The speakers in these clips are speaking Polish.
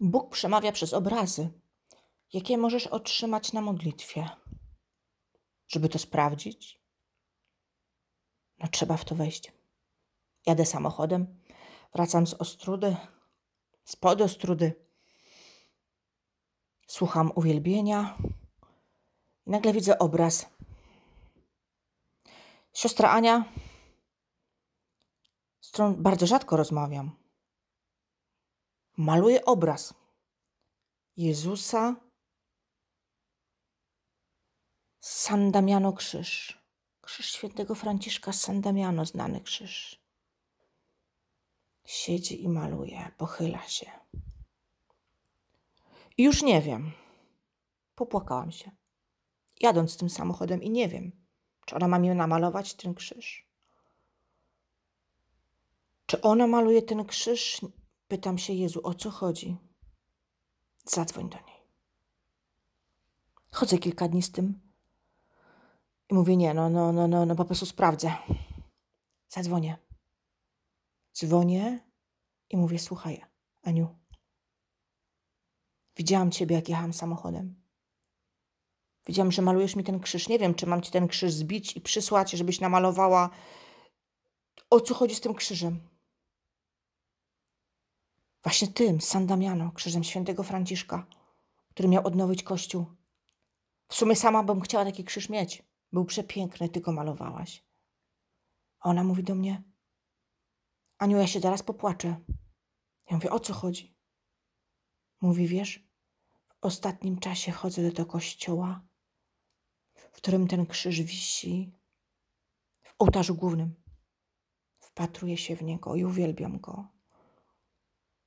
Bóg przemawia przez obrazy, jakie możesz otrzymać na modlitwie. Żeby to sprawdzić, no trzeba w to wejść. Jadę samochodem, wracam z Ostrudy, spod Ostrudy. Słucham uwielbienia i nagle widzę obraz. Siostra Ania, z którą bardzo rzadko rozmawiam maluje obraz Jezusa San Damiano Krzyż. Krzyż świętego Franciszka San Damiano, znany krzyż. Siedzi i maluje, pochyla się. I już nie wiem. Popłakałam się. Jadąc tym samochodem i nie wiem, czy ona ma mi namalować ten krzyż. Czy ona maluje ten krzyż Pytam się Jezu, o co chodzi? Zadzwoń do niej. Chodzę kilka dni z tym i mówię, nie, no, no, no, no, no po prostu sprawdzę. Zadzwonię. Dzwonię i mówię, słuchaj, Aniu, widziałam ciebie, jak jechałam samochodem. Widziałam, że malujesz mi ten krzyż. Nie wiem, czy mam ci ten krzyż zbić i przysłać, żebyś namalowała. O co chodzi z tym krzyżem? Właśnie tym, San Damiano, krzyżem świętego Franciszka, który miał odnowić kościół. W sumie sama bym chciała taki krzyż mieć. Był przepiękny, tylko malowałaś. A ona mówi do mnie, Aniu, ja się zaraz popłaczę. Ja mówię, o co chodzi? Mówi, wiesz, w ostatnim czasie chodzę do tego kościoła, w którym ten krzyż wisi w ołtarzu głównym. Wpatruję się w niego i uwielbiam go.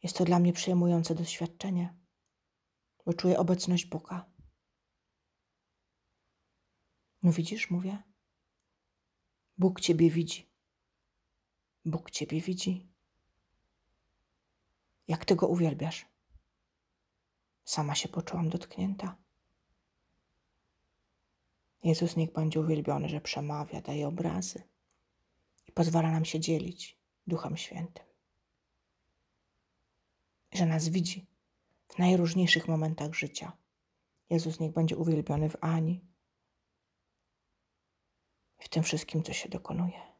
Jest to dla mnie przejmujące doświadczenie, bo czuję obecność Boga. No widzisz, mówię. Bóg Ciebie widzi. Bóg Ciebie widzi. Jak Ty go uwielbiasz. Sama się poczułam dotknięta. Jezus niech będzie uwielbiony, że przemawia, daje obrazy i pozwala nam się dzielić Duchem Świętym że nas widzi w najróżniejszych momentach życia. Jezus niech będzie uwielbiony w Ani, w tym wszystkim, co się dokonuje.